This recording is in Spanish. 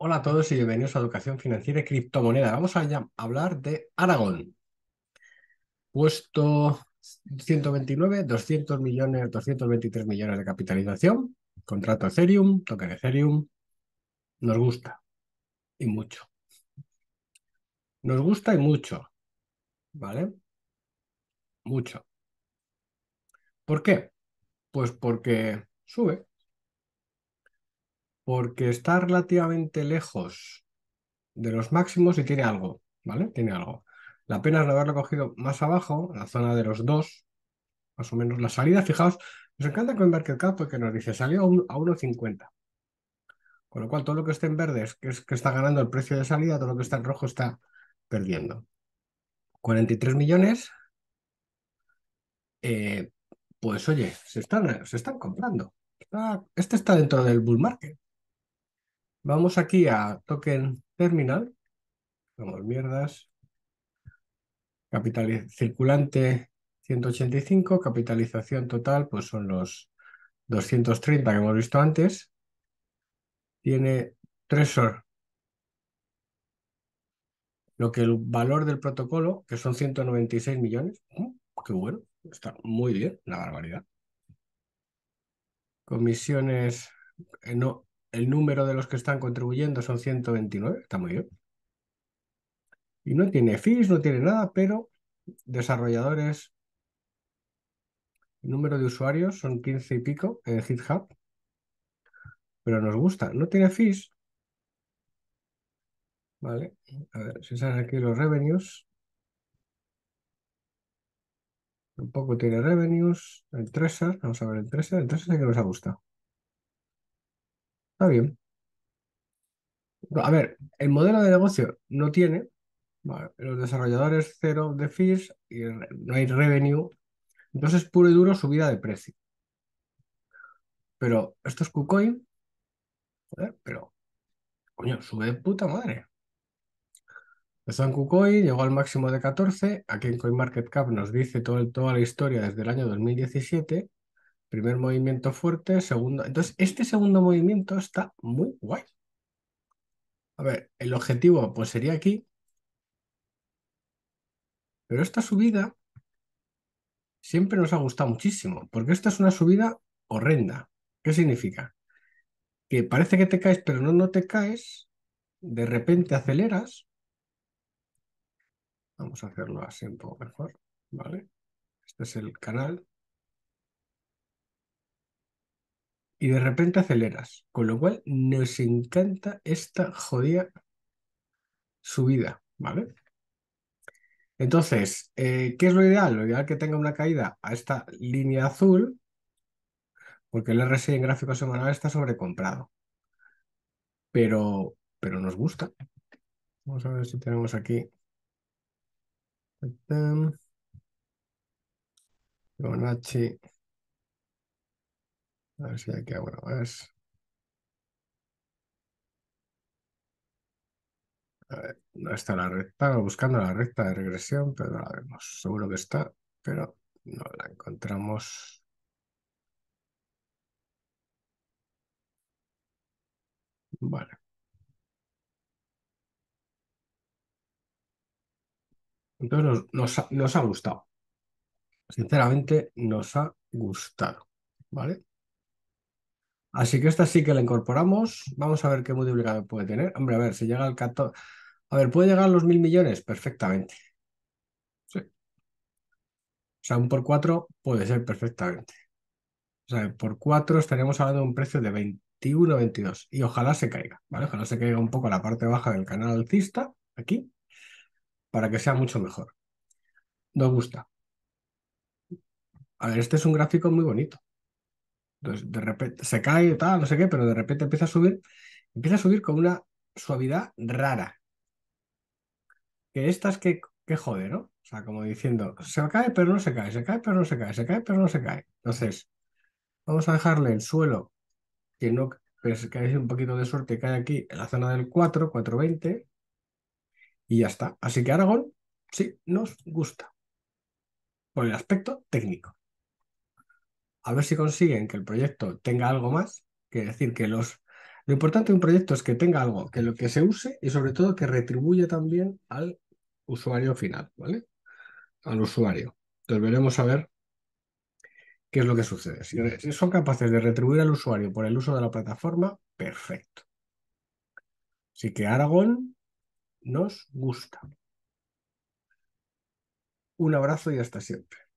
Hola a todos y bienvenidos a Educación Financiera y Criptomoneda. Vamos a hablar de Aragón. Puesto 129, 200 millones, 223 millones de capitalización, contrato Ethereum, token Ethereum. Nos gusta y mucho. Nos gusta y mucho. ¿Vale? Mucho. ¿Por qué? Pues porque sube porque está relativamente lejos de los máximos y tiene algo, ¿vale? Tiene algo. La pena es no haberlo cogido más abajo, en la zona de los dos, más o menos. La salida, fijaos, nos encanta con Cap porque nos dice salió a 1,50. Con lo cual, todo lo que esté en verde es que, está ganando el precio de salida, todo lo que está en rojo está perdiendo. 43 millones, eh, pues oye, se están, se están comprando. este está dentro del bull market. Vamos aquí a token terminal. Vamos, mierdas. Capital circulante 185, capitalización total, pues son los 230 que hemos visto antes. Tiene Tresor, lo que el valor del protocolo, que son 196 millones. Mm, qué bueno, está muy bien, La barbaridad. Comisiones, eh, no, el número de los que están contribuyendo son 129, está muy bien. Y no tiene fees, no tiene nada, pero desarrolladores, el número de usuarios son 15 y pico en GitHub. Pero nos gusta, no tiene fees. Vale, a ver si salen aquí los revenues. Tampoco tiene revenues. El Tresor, vamos a ver el Tresor. El Tresor es el que nos ha gustado. Está bien. A ver, el modelo de negocio no tiene, los desarrolladores cero de fees y no hay revenue, entonces puro y duro subida de precio. Pero esto es KuCoin, pero coño, sube de puta madre. Empezó en KuCoin, llegó al máximo de 14, aquí en CoinMarketCap nos dice todo, toda la historia desde el año 2017 Primer movimiento fuerte, segundo. Entonces, este segundo movimiento está muy guay. A ver, el objetivo pues sería aquí. Pero esta subida siempre nos ha gustado muchísimo, porque esta es una subida horrenda. ¿Qué significa? Que parece que te caes, pero no, no te caes. De repente aceleras. Vamos a hacerlo así un poco mejor, ¿vale? Este es el canal. y de repente aceleras, con lo cual nos encanta esta jodida subida, ¿vale? Entonces, eh, ¿qué es lo ideal? Lo ideal que tenga una caída a esta línea azul, porque el RSI en gráfico semanal está sobrecomprado. Pero, pero nos gusta. Vamos a ver si tenemos aquí. A ver si hay que bueno A ver, no está la recta, buscando la recta de regresión, pero no la vemos. Seguro que está, pero no la encontramos. Vale. Entonces nos ha gustado. Sinceramente, nos ha gustado. ¿Vale? Así que esta sí que la incorporamos. Vamos a ver qué multiplicador puede tener. Hombre, a ver, si llega al 14. A ver, ¿puede llegar a los mil millones? Perfectamente. Sí. O sea, un por cuatro puede ser perfectamente. O sea, por cuatro estaríamos hablando de un precio de 21, 22. Y ojalá se caiga, ¿vale? Ojalá se caiga un poco a la parte baja del canal alcista, aquí, para que sea mucho mejor. Nos gusta. A ver, este es un gráfico muy bonito. Entonces, de repente se cae, tal, no sé qué, pero de repente empieza a subir, empieza a subir con una suavidad rara. Que estas que, que jode, ¿no? O sea, como diciendo, se cae, pero no se cae, se cae, pero no se cae, se cae, pero no se cae. Entonces, vamos a dejarle el suelo, que no, pues que hay un poquito de suerte cae aquí en la zona del 4, 420, y ya está. Así que Aragón sí nos gusta por el aspecto técnico a ver si consiguen que el proyecto tenga algo más, que decir que los... Lo importante de un proyecto es que tenga algo, que lo que se use y sobre todo que retribuya también al usuario final, ¿vale? Al usuario. Entonces veremos a ver qué es lo que sucede. Si son capaces de retribuir al usuario por el uso de la plataforma, perfecto. Así que Aragón nos gusta. Un abrazo y hasta siempre.